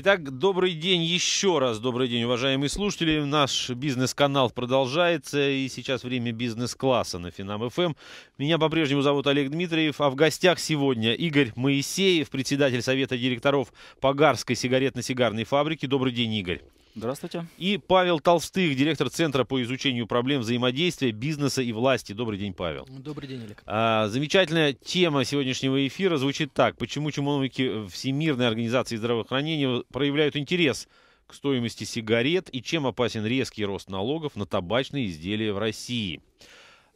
Итак, добрый день еще раз, добрый день, уважаемые слушатели. Наш бизнес-канал продолжается, и сейчас время бизнес-класса на Финам ФМ. Эм. Меня по-прежнему зовут Олег Дмитриев, а в гостях сегодня Игорь Моисеев, председатель Совета директоров Погарской сигаретно-сигарной фабрики. Добрый день, Игорь. Здравствуйте. И Павел Толстых, директор Центра по изучению проблем взаимодействия бизнеса и власти. Добрый день, Павел. Добрый день, Олег. А, замечательная тема сегодняшнего эфира звучит так. Почему чиновники Всемирной организации здравоохранения проявляют интерес к стоимости сигарет и чем опасен резкий рост налогов на табачные изделия в России?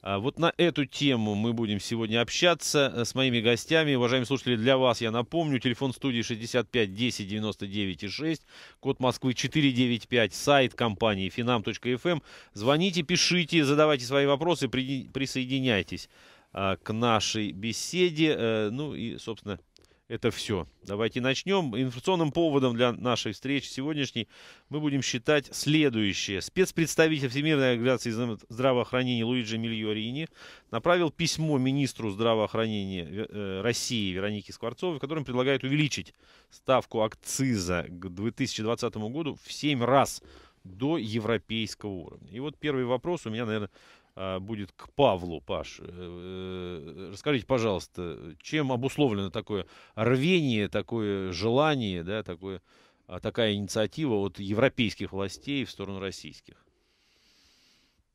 А, вот на эту тему мы будем сегодня общаться э, с моими гостями. Уважаемые слушатели, для вас я напомню, телефон студии 65 10 99 6, код Москвы 495, сайт компании finam.fm. Эм. Звоните, пишите, задавайте свои вопросы, присоединяйтесь а, к нашей беседе. Э, ну и, собственно, это все. Давайте начнем. Информационным поводом для нашей встречи сегодняшней мы будем считать следующее. Спецпредставитель Всемирной организации здравоохранения Луиджи Мильорини направил письмо министру здравоохранения э, России Веронике Скворцовой, в котором предлагает увеличить ставку акциза к 2020 году в 7 раз до европейского уровня. И вот первый вопрос у меня, наверное, а, будет к Павлу, Паш. Э, э, расскажите, пожалуйста, чем обусловлено такое рвение, такое желание, да, такое, а, такая инициатива от европейских властей в сторону российских?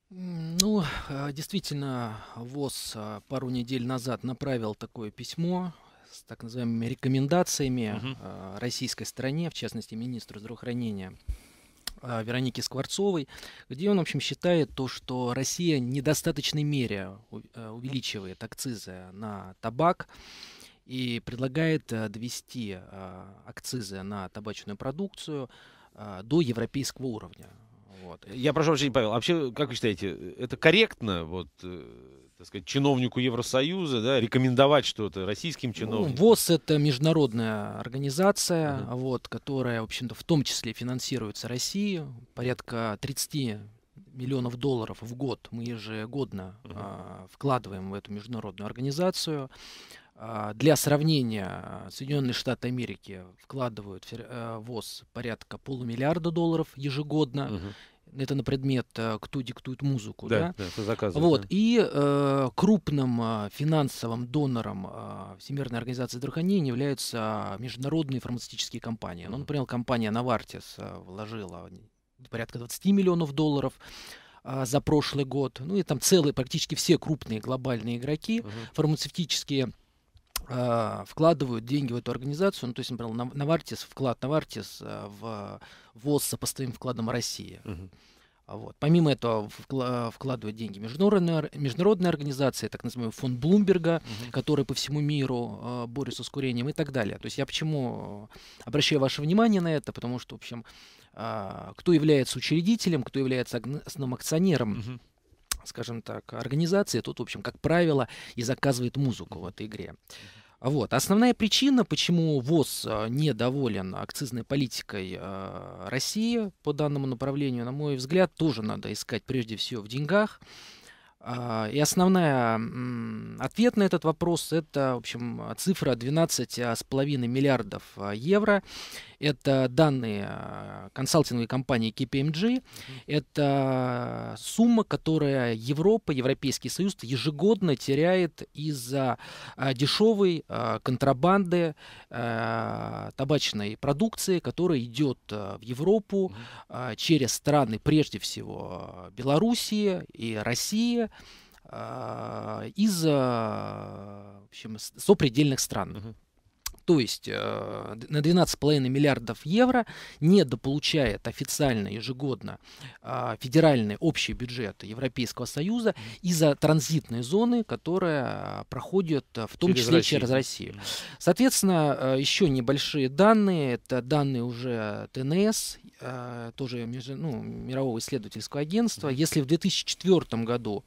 Ну, а, действительно, ВОЗ пару недель назад направил такое письмо с так называемыми рекомендациями угу. российской стране, в частности, министру здравоохранения Э, Вероники Скворцовой, где он, в общем, считает то, что Россия в недостаточной мере э, увеличивает акцизы на табак и предлагает э, довести акцизы на табачную продукцию до европейского уровня. Вот. Я прошу прощения, Павел, а вообще, как вы считаете, это корректно? Вот, так сказать, чиновнику Евросоюза, да, рекомендовать что-то российским ну, чиновникам? Ну, ВОЗ — это международная организация, uh-huh. вот, которая, в общем-то, в том числе финансируется Россией. Порядка 30 миллионов долларов в год мы ежегодно uh-huh. а, вкладываем в эту международную организацию. А, для сравнения, Соединенные Штаты Америки вкладывают в э, ВОЗ порядка полумиллиарда долларов ежегодно. Uh-huh это на предмет, э, кто диктует музыку, да, да? да заказывает. Вот да. и э, крупным э, финансовым донором э, Всемирной организации здравоохранения являются э, международные фармацевтические компании. Mm-hmm. Ну, например, компания Novartis вложила порядка 20 миллионов долларов э, за прошлый год. Ну и там целые, практически все крупные глобальные игроки uh фармацевтические э, вкладывают деньги в эту организацию. Ну, то есть, например, Навартис, вклад Навартис в ВОЗ с сопоставим вкладом России. Угу. А вот. Помимо этого вкладывают деньги международные, международные организации, так называемый фонд Блумберга, угу. который по всему миру э, борется с курением и так далее. То есть я почему э, обращаю ваше внимание на это, потому что, в общем, э, кто является учредителем, кто является основным акционером, угу скажем так, организации, тут, в общем, как правило, и заказывает музыку в этой игре. Uh-huh. А вот. Основная причина, почему ВОЗ а, недоволен акцизной политикой а, России по данному направлению, на мой взгляд, тоже надо искать прежде всего в деньгах. И основная ответ на этот вопрос это, в общем, цифра 12,5 миллиардов евро это данные а, консалтинговой компании KPMG, это сумма, которая Европа, Европейский Союз ежегодно теряет из-за а, дешевой а, контрабанды табачной продукции, которая идет в Европу через страны, прежде всего, Белоруссии и России из в общем, сопредельных стран. То есть э, на 12,5 миллиардов евро, недополучает официально ежегодно а, федеральный общий бюджет Европейского Союза из-за транзитной зоны, которая а, проходит э, в том через числе Россию. через Россию. Соответственно, э, еще небольшие данные, это данные уже ТНС, тоже ну, Мирового исследовательского агентства. Если в 2004 году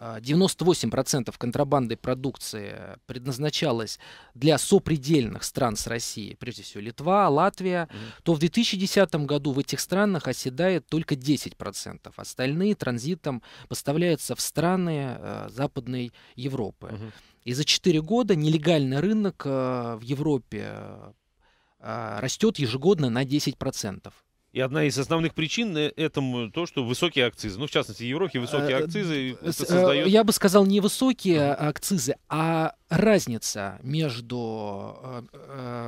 98% а, контрабанды продукции э, предназначалось для сопредельных стран с Россией, прежде всего Литва, Латвия, mm-hmm. то в 2010 году в этих странах оседает только 10%. Остальные транзитом поставляются в страны э, Западной Европы. Mm-hmm. И за 4 года нелегальный рынок э, в Европе э, а, растет ежегодно на 10%. И одна из основных причин э, этому то, что высокие акцизы. Ну, в частности, в Европе высокие э, акцизы э, создают. Я бы сказал, не высокие акцизы, а разница между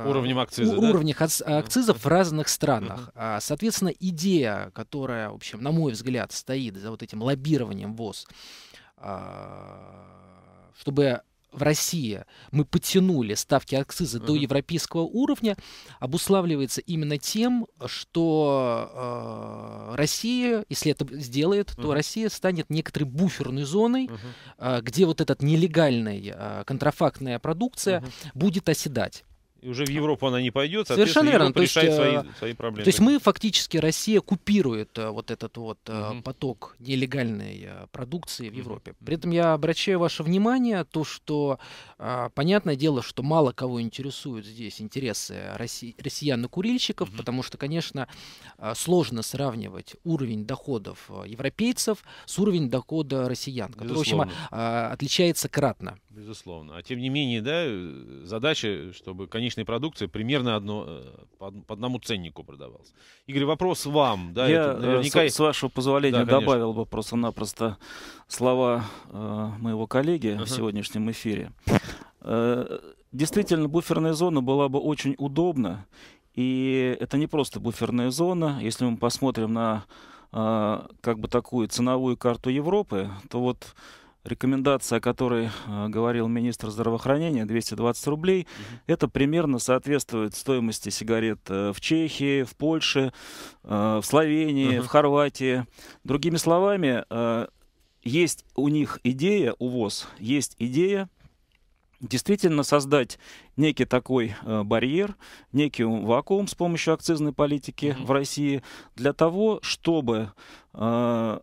уровнем акциза, уровнях да? акцизов в разных странах. uh Соответственно, идея, которая, в общем, на мой взгляд, стоит за вот этим лоббированием ВОЗ, а, чтобы в России мы потянули ставки акциза угу. до европейского уровня, обуславливается именно тем, что э, Россия, если это сделает, угу. то Россия станет некоторой буферной зоной, угу. э, где вот этот нелегальная э, контрафактная продукция угу. будет оседать. И уже в Европу она не пойдет, соответственно, Совершенно верно. То есть, свои, э, свои проблемы. То есть мы фактически, Россия купирует э, вот этот вот угу. поток нелегальной продукции в Европе. При этом я обращаю ваше внимание, то, что понятное дело, что мало кого интересуют здесь интересы росси- россиян-курильщиков, угу. потому что, конечно, сложно сравнивать уровень доходов европейцев с уровень дохода россиян, который, Безусловно. в общем, отличается кратно. Безусловно. А тем не менее, да, задача, чтобы, конечно, конечной продукции примерно одно, э, по, по одному ценнику продавался. Игорь, вопрос вам. Да, Я, э, наверняка... с, с вашего позволения, да, добавил бы просто-напросто слова э, моего коллеги uh-huh. в сегодняшнем эфире. Э, действительно, буферная зона была бы очень удобна. И это не просто буферная зона. Если мы посмотрим на э, как бы такую ценовую карту Европы, то вот рекомендация, о которой э, говорил министр здравоохранения, 220 рублей, Mm -hmm. это примерно соответствует стоимости сигарет э, в Чехии, в Польше, э, в Словении, Mm -hmm. в Хорватии. Другими словами, э, есть у них идея, у ВОЗ есть идея действительно создать некий такой э, барьер, некий вакуум с помощью акцизной политики mm-hmm. в России для того, чтобы э,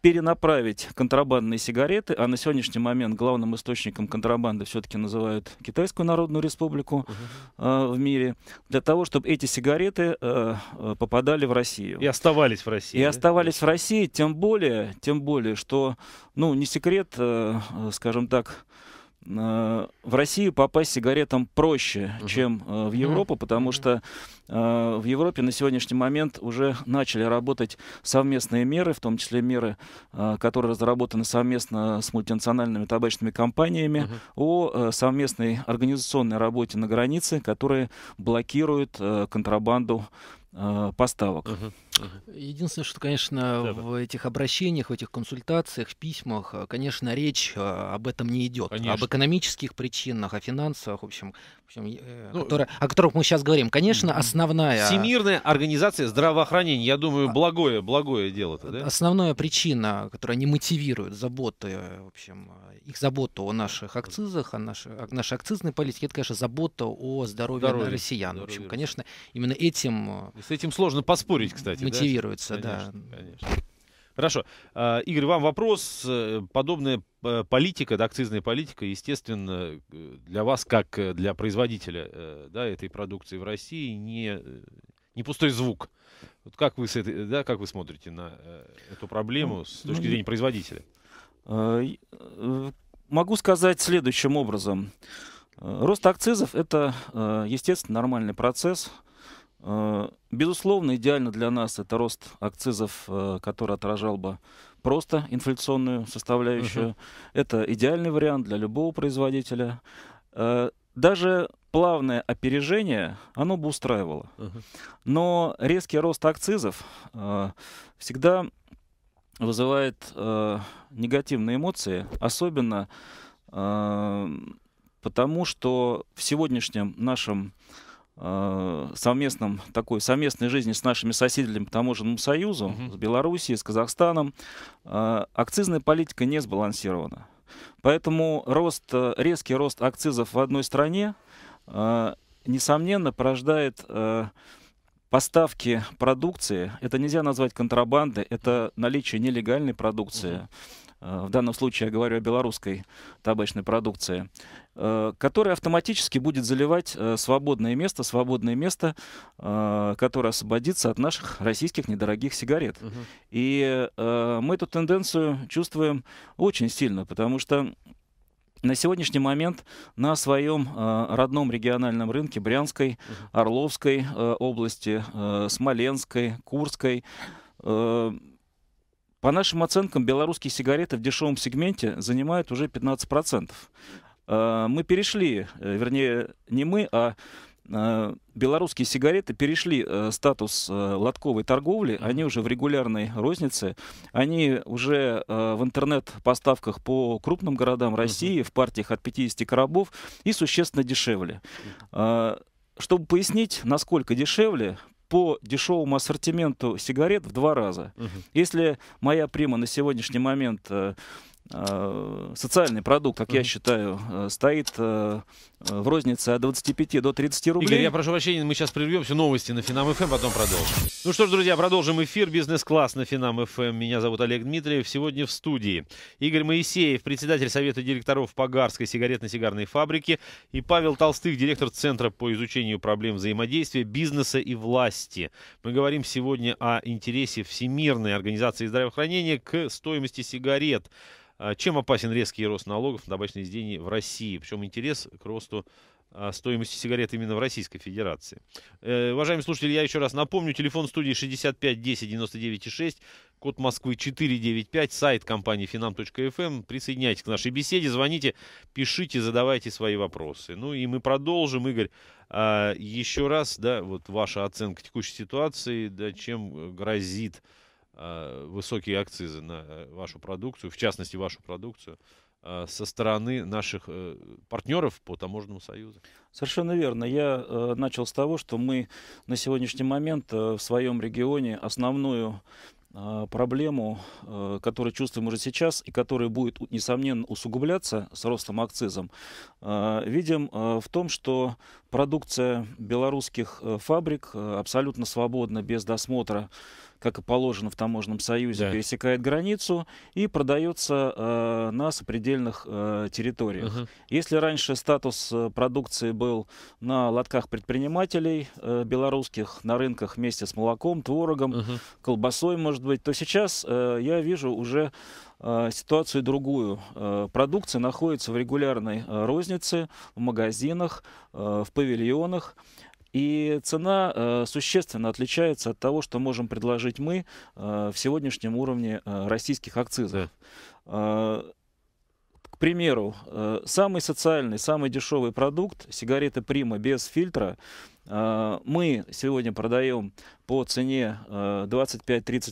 перенаправить контрабандные сигареты, а на сегодняшний момент главным источником контрабанды все-таки называют Китайскую Народную Республику э, в мире, для того, чтобы эти сигареты э, э, попадали в Россию. И оставались в России. И да? оставались в России, тем более, тем более, что, ну, не секрет, э, э скажем так, Э, в Россию попасть сигаретам проще, uh-huh. чем э, в Европу, uh-huh. потому что э, в Европе на сегодняшний момент уже начали работать совместные меры, в том числе меры, э, которые разработаны совместно с мультинациональными табачными компаниями, uh-huh. о э, совместной организационной работе на границе, которые блокируют э, контрабанду э, поставок. Uh-huh. Единственное, что, конечно, да, да. в этих обращениях, в этих консультациях, в письмах, э, конечно, речь э, об этом не идет. Конечно. Об экономических причинах, о финансах, в общем, в общем э, ну, которые, о которых мы сейчас говорим. Конечно, основная... Всемирная организация здравоохранения, я думаю, а. благое, благое дело-то, да? Основная причина, которая не мотивирует заботы, в общем, их заботу о наших акцизах, о нашей, о нашей акцизной политике, это, конечно, забота о здоровье, здоровье россиян. Здоровье. В общем, конечно, именно этим... И с этим сложно поспорить, кстати мотивируется, мотивируется конечно, да. Конечно. Хорошо. А, Игорь, вам вопрос. Э, подобная э, политика, да, акцизная политика, естественно, э, для вас, как для производителя да, этой продукции в России, не, не пустой звук. Вот как, вы с этой, да, как вы смотрите на эту проблему ну, с ну, точки зрения производителя? А, могу сказать следующим образом. Рост акцизов – это, естественно, нормальный процесс – Э, безусловно, идеально для нас это рост акцизов, э, который отражал бы просто инфляционную составляющую. Uh-huh. Это идеальный вариант для любого производителя. Э, даже плавное опережение, оно бы устраивало. Uh-huh. Но резкий рост акцизов всегда вызывает негативные эмоции, особенно потому, что в сегодняшнем нашем Э, совместном, такой совместной жизни с нашими соседями по таможенному союзу, Uh -huh. с Белоруссией, с Казахстаном, э, акцизная политика не сбалансирована. Поэтому рост, э, резкий рост акцизов в одной стране, несомненно, порождает поставки продукции. Это нельзя назвать контрабандой, это наличие нелегальной продукции. Uh -huh. Э, в данном случае я говорю о белорусской табачной продукции, э, которая автоматически будет заливать э, свободное место, свободное место, которое освободится от наших российских недорогих сигарет. Угу. И мы эту тенденцию чувствуем очень сильно, потому что на сегодняшний момент на своем э, родном региональном рынке Брянской, Орловской э, области, э, Смоленской, Курской э, по нашим оценкам, белорусские сигареты в дешевом сегменте занимают уже 15%. Э, мы перешли, э, вернее, не мы, а э, белорусские сигареты перешли статус лотковой торговли, они уже в регулярной рознице, они уже в интернет-поставках по крупным городам России, в партиях от 50 коробов и существенно дешевле. Чтобы пояснить, насколько дешевле, по дешевому ассортименту сигарет в два раза. Угу. Если моя прима на сегодняшний момент э, Э, социальный продукт, как mm-hmm. я считаю, э, стоит э, в рознице от 25 до 30 рублей. Игорь, я прошу прощения, мы сейчас прервемся, новости на Финам ФМ, эм, потом продолжим. Ну что ж, друзья, продолжим эфир «Бизнес-класс» на Финам ФМ. Эм. Меня зовут Олег Дмитриев, сегодня в студии Игорь Моисеев, председатель Совета директоров Погарской сигаретно-сигарной фабрики и Павел Толстых, директор Центра по изучению проблем взаимодействия бизнеса и власти. Мы говорим сегодня о интересе Всемирной организации здравоохранения к стоимости сигарет. А, чем опасен резкий рост налогов на табачные изделия в России? Причем интерес к росту а, стоимости сигарет именно в Российской Федерации. Э, уважаемые слушатели, я еще раз напомню, телефон студии 65 10 99 6, код Москвы 495, сайт компании finam.fm. Эм. Присоединяйтесь к нашей беседе, звоните, пишите, задавайте свои вопросы. Ну и мы продолжим, Игорь, э, а, еще раз, да, вот ваша оценка текущей ситуации, да, чем грозит Э, высокие акцизы на вашу продукцию, в частности вашу продукцию, э, со стороны наших э, партнеров по таможенному союзу. Совершенно верно. Я начал с того, что мы на сегодняшний момент в своем регионе основную проблему, которую чувствуем уже сейчас и которая будет, несомненно, усугубляться с ростом акцизом, видим в том, что продукция белорусских э, фабрик э, абсолютно свободно, без досмотра, как и положено в таможенном союзе, да. пересекает границу и продается э, на сопредельных э, территориях. Угу. Если раньше статус э, продукции был на лотках предпринимателей э, белорусских, на рынках вместе с молоком, творогом, угу. колбасой, может быть, то сейчас э, я вижу уже Э, ситуацию другую. Э, продукция находится в регулярной э, рознице, в магазинах, в павильонах. И цена существенно отличается от того, что можем предложить мы в сегодняшнем уровне российских акцизов. Да примеру, э, самый социальный, самый дешевый продукт, сигареты Прима без фильтра, э, мы сегодня продаем по цене 25-30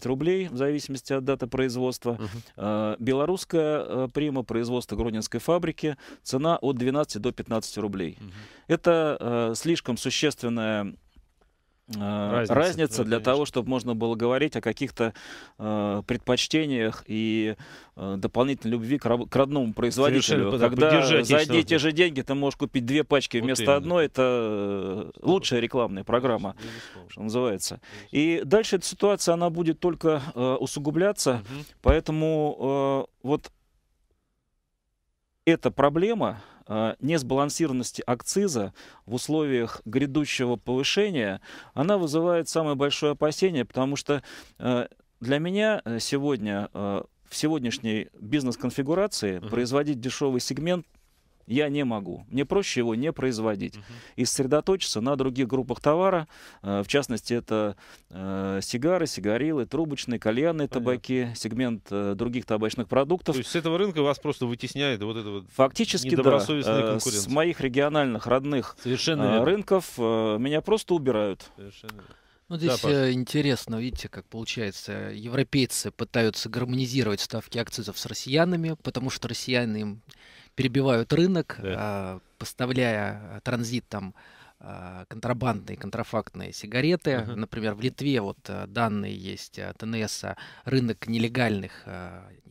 э, рублей, в зависимости от даты производства. Угу. Белорусская прима, производство Гродненской фабрики, цена от 12 до 15 рублей. Угу. Это слишком существенная разница, разница для того, чтобы можно было говорить о каких-то э, предпочтениях и э, дополнительной любви к, к родному производителю. Когда за одни и те же деньги ты можешь купить две пачки вместо именно. одной, это э, лучшая рекламная программа, что называется. И дальше эта ситуация, она будет только э, усугубляться, угу. поэтому э, вот эта проблема а, несбалансированности акциза в условиях грядущего повышения, она вызывает самое большое опасение, потому что а, для меня э, сегодня а, в сегодняшней бизнес-конфигурации uh-huh. производить дешевый сегмент я не могу. Мне проще его не производить. Uh-huh. И сосредоточиться на других группах товара. Э, в частности, это э, сигары, сигарилы, трубочные, кальянные Понятно. табаки, сегмент э, других табачных продуктов. То есть с этого рынка вас просто вытесняет вот это вот Фактически, да. С моих региональных родных Совершенно рынков меня просто убирают. Совершенно ну, здесь да, интересно, видите, как получается, европейцы пытаются гармонизировать ставки акцизов с россиянами, потому что россияне им перебивают рынок, да. А, поставляя а, транзитом а, контрабандные, контрафактные сигареты. Uh-huh. Например, в Литве вот данные есть ТНС рынок нелегальных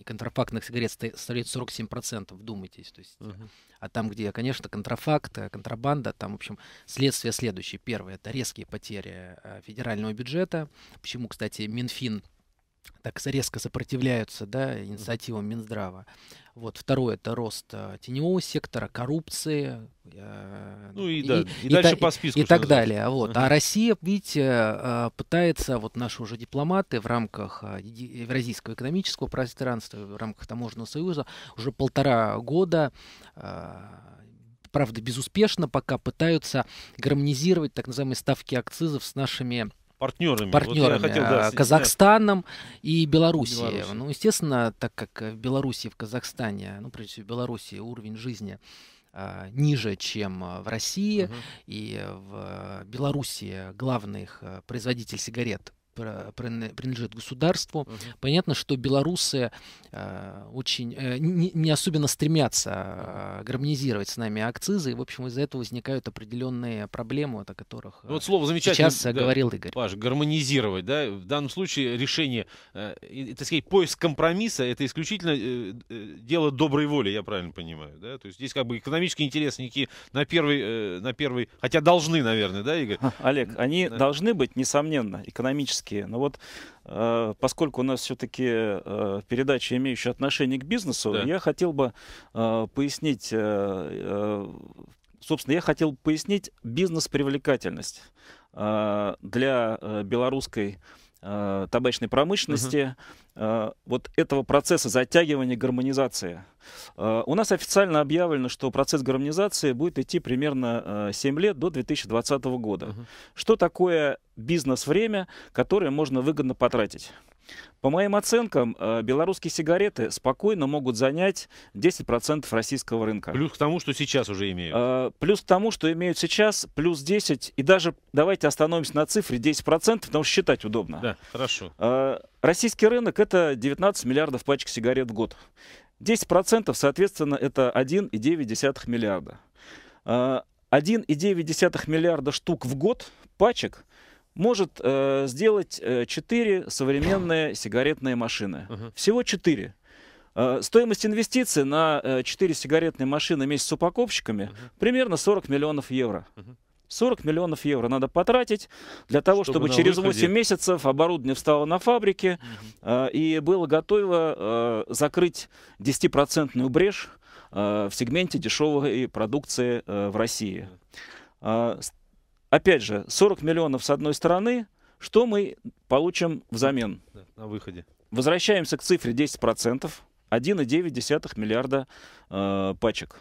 контрафактных сигарет составляет 47%, вдумайтесь. То есть, uh-huh. А там, где, конечно, контрафакт, контрабанда, там, в общем, следствие следующее. Первое – это резкие потери федерального бюджета. Почему, кстати, Минфин так резко сопротивляются да, инициативам Минздрава. Вот второе это рост а, теневого сектора, коррупции. А, ну и, и да, и, и дальше та, по списку. И так называется. далее. Вот. Uh-huh. А Россия, видите, а, пытается, вот наши уже дипломаты в рамках э, Евразийского экономического пространства, в рамках Таможенного союза уже полтора года правда, безуспешно пока пытаются гармонизировать так называемые ставки акцизов с нашими партнерами. Партнерами, вот хотел, да, а, Казахстаном и Белоруссией. Белоруссия. Ну, естественно, так как э, в Белоруссии, в Казахстане, ну, прежде всего, в Белоруссии уровень жизни а, ниже, чем э, в России. Угу. И э, в Беларуси главных производитель сигарет принадлежит государству. Угу. Понятно, что белорусы э, очень э, не особенно стремятся э, гармонизировать с нами акцизы, и, в общем, из-за этого возникают определенные проблемы, о которых ну, вот слово замечательно, сейчас да, говорил Игорь. Паш, гармонизировать, да, в данном случае решение, так сказать, поиск компромисса, это исключительно дело доброй воли, я правильно понимаю, да, то есть здесь как бы экономические интересы некие на первый, на первый, хотя должны, наверное, да, Игорь? Олег, они да. должны быть, несомненно, экономические городские. Но вот э, поскольку у нас все-таки э, передача, имеющая отношение к бизнесу, да. я хотел бы э, пояснить... Э, э собственно, я хотел пояснить бизнес-привлекательность э, для э, белорусской Э, табачной промышленности, Uh -huh. Э, вот этого процесса затягивания гармонизации. Э, у нас официально объявлено, что процесс гармонизации будет идти примерно 7 лет до 2020 года. Uh -huh. Что такое бизнес-время, которое можно выгодно потратить? По моим оценкам, э, белорусские сигареты спокойно могут занять 10% российского рынка. Плюс к тому, что сейчас уже имеют. Э, плюс к тому, что имеют сейчас, плюс 10. И даже давайте остановимся на цифре 10%, потому что считать удобно. Да, хорошо. Э, российский рынок это 19 миллиардов пачек сигарет в год. 10% соответственно это 1,9 миллиарда. 1,9 миллиарда штук в год пачек – может э, сделать э, современные сигаретные машины. Угу. Всего четыре. Э, стоимость инвестиций на э, 4 сигаретные машины вместе с упаковщиками угу. примерно 40 миллионов евро. Угу. 40 миллионов евро надо потратить для того, чтобы, чтобы через выходе... 8 месяцев оборудование встало на фабрике угу. э, и было готово э, закрыть 10% брешь э, в сегменте дешевой продукции в России. Э, опять же, 40 миллионов с одной стороны, что мы получим взамен? на выходе. Возвращаемся к цифре 10%, 1,9 миллиарда э, пачек.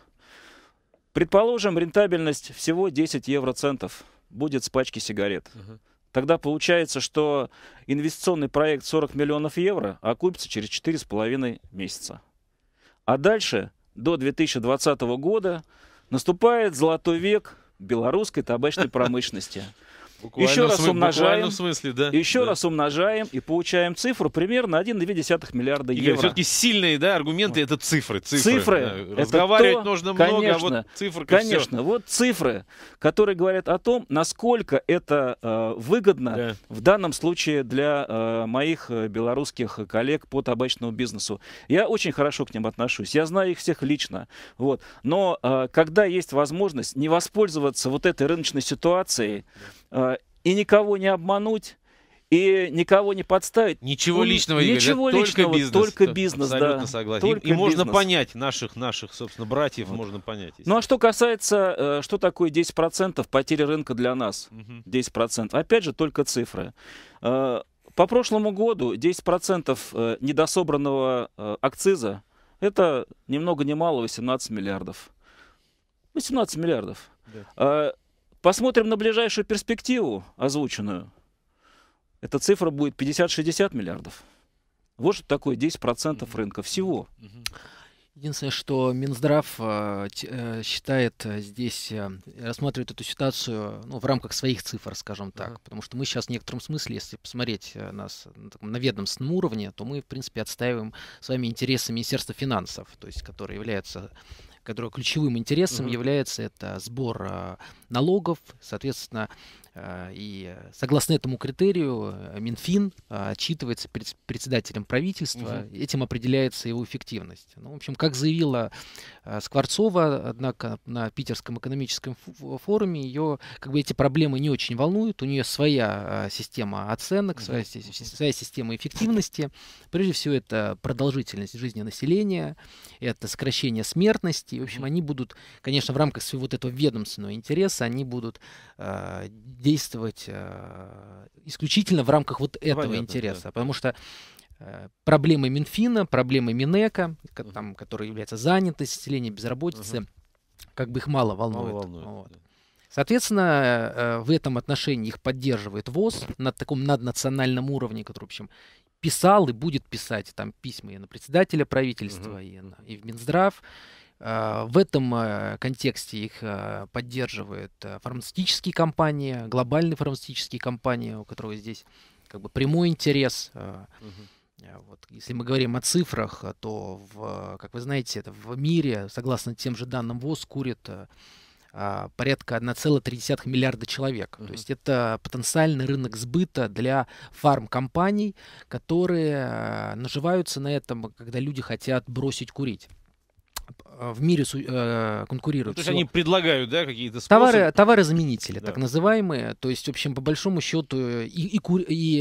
Предположим, рентабельность всего 10 евроцентов будет с пачки сигарет. Угу. Тогда получается, что инвестиционный проект 40 миллионов евро окупится через 4,5 месяца. А дальше, до 2020 года, наступает золотой век – белорусской табачной промышленности. Буквально еще раз умножаем, смысле, да. еще да. раз умножаем и получаем цифру примерно 1,2 миллиарда евро. все-таки сильные да, аргументы это цифры. Цифры. цифры да. Разговаривать то, нужно конечно, много, а вот цифры. Конечно, все. вот цифры, которые говорят о том, насколько это э, выгодно да. в данном случае для э, моих э, белорусских коллег по табачному бизнесу. Я очень хорошо к ним отношусь, я знаю их всех лично. Вот. Но э, когда есть возможность не воспользоваться вот этой рыночной ситуацией, Э, и никого не обмануть, и никого не подставить. Ничего и, личного, Игорь, ничего это личного, только бизнес. Только бизнес, Абсолютно да. согласен. Только и, и можно понять наших, наших, собственно, братьев, вот. можно понять. Ну а что касается, э, что такое 10% потери рынка для нас? Угу. 10%. Опять же, только цифры. Э, по прошлому году 10% недособранного акциза – это немного много ни мало 18 миллиардов. 18 миллиардов. Да. Посмотрим на ближайшую перспективу, озвученную. Эта цифра будет 50-60 миллиардов. Вот что такое 10% рынка всего. Единственное, что Минздрав э, э, считает э, здесь, рассматривает эту ситуацию ну, в рамках своих цифр, скажем так. Uh-huh. Потому что мы сейчас в некотором смысле, если посмотреть нас на, на ведомственном уровне, то мы, в принципе, отстаиваем с вами интересы Министерства финансов, то есть, которое является которого ключевым интересом mm-hmm. является это сбор а, налогов, соответственно, Э, и согласно этому критерию э, Минфин э, отчитывается перед председателем правительства, угу. этим определяется его эффективность. Ну, в общем, как заявила Скворцова, однако на Питерском экономическом форуме ее как бы эти проблемы не очень волнуют, у нее своя система оценок, угу. своя, своя система эффективности. Прежде всего это продолжительность жизни населения, это сокращение смертности. в общем, угу. они будут, конечно, в рамках своего вот этого ведомственного интереса, они будут действовать а, исключительно в рамках вот ну, этого Понятно, интереса. Да. Потому что э, проблемы Минфина, проблемы Минека, uh там, которые являются занятость, селение безработицы, uh как бы их мало волнует. Мало волнует вот. да. Соответственно, э, в этом отношении их поддерживает ВОЗ на таком наднациональном уровне, который, в общем, писал и будет писать там письма и на председателя правительства, uh и, на, и в Минздрав, а, в этом э, контексте их э, поддерживают э, фармацевтические компании, глобальные фармацевтические компании, у которых здесь как бы прямой интерес. Вот, если мы говорим о цифрах, то, в, как вы знаете, это в мире, согласно тем же данным ВОЗ, курит а, порядка 1,3 миллиарда человек. Uh-huh. То есть это потенциальный рынок сбыта для фармкомпаний, которые наживаются на этом, когда люди хотят бросить курить. Э, в мире э, конкурируют. Ну, то есть всего. они предлагают, да, какие-то способы? Товары, товарозаменители, да. так называемые. То есть, в общем, по большому счету э, и, и,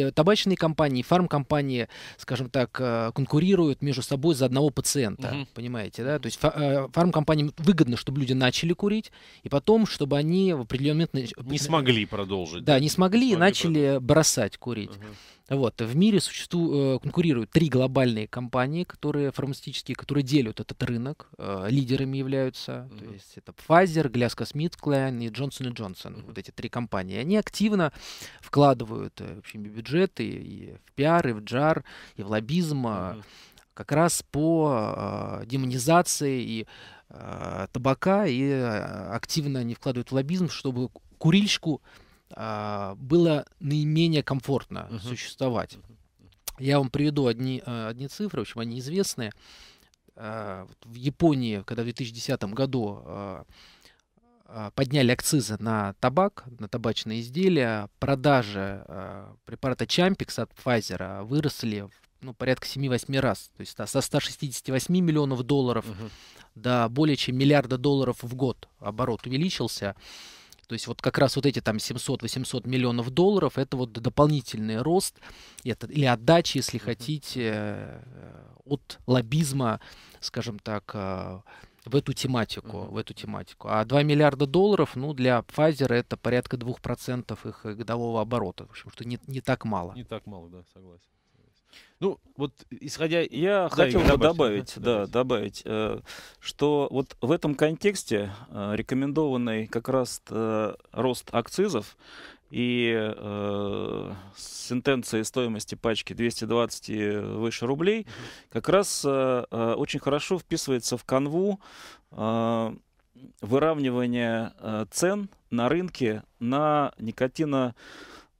и табачные компании, и фармкомпании, скажем так, э, конкурируют между собой за одного пациента. Угу. Понимаете, да? То есть фа- фармкомпаниям выгодно, чтобы люди начали курить, и потом, чтобы они в определенный момент... Не смогли продолжить. Да, не смогли, не смогли и начали продолжить. бросать курить. Угу. Вот. В мире существу... Э, конкурируют три глобальные компании, которые фармацевтические, которые делят этот рынок, э, лидерами являются. Mm-hmm. То есть это Pfizer, GlaxoSmithKline и Johnson Johnson. Mm-hmm. Вот эти три компании. Они активно вкладывают э, в общем, бюджеты и в пиар, и в джар, и в лоббизм. Mm-hmm как раз по э, демонизации и э, табака и активно они вкладывают в лоббизм, чтобы курильщику а, было наименее комфортно uh-huh. существовать. Я вам приведу одни, э, одни цифры, в общем, они известные. А, в Японии, когда в 2010 году а, а, подняли акцизы на табак, на табачные изделия, продажи препарата Champix от Pfizer выросли ну, порядка 7-8 раз, то есть со 168 миллионов долларов uh до более чем миллиарда долларов в год оборот увеличился. То есть вот как раз вот эти там 700-800 миллионов долларов, это вот дополнительный рост это, или отдача, если хотите, э, от лоббизма, скажем так, а, в эту тематику, в эту тематику. А 2 миллиарда долларов, ну, для Pfizer это порядка 2% их э, годового оборота, что не, не так мало. Не так мало, да, согласен. Ну, вот исходя... Я хотел бы добавить, да, добавить, да, э, добавить, что вот в этом контексте э, рекомендованный как раз э, рост акцизов и э, с стоимости пачки 220 и выше рублей как раз э, очень хорошо вписывается в канву э, выравнивание э, цен на рынке на никотино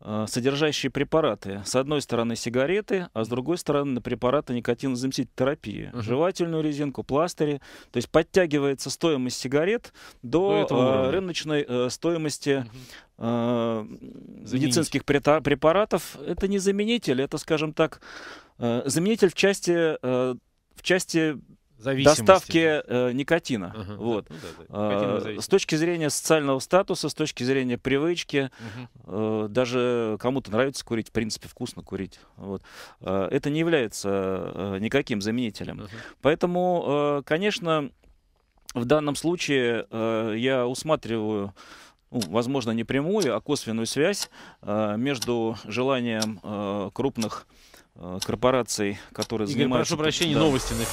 Э, содержащие препараты. С одной стороны сигареты, а с другой стороны препараты никотинозаместительной терапии. Uh-huh. Жевательную резинку, пластыри. То есть подтягивается стоимость сигарет до, до э, рыночной э, стоимости uh-huh. э, медицинских препаратов. Это не заменитель, это, скажем так, э, заменитель в части, э, в части доставки э, никотина. Ага, вот. ну, да, да. А, никотина с точки зрения социального статуса, с точки зрения привычки, угу. э, даже кому-то нравится курить, в принципе, вкусно курить. Вот. Э, это не является э, никаким заменителем. Угу. Поэтому, э, конечно, в данном случае э, я усматриваю ну, возможно, не прямую, а косвенную связь э, между желанием э, крупных Э, корпораций, которые Игорь, занимаются... прошу прощения, да. новости на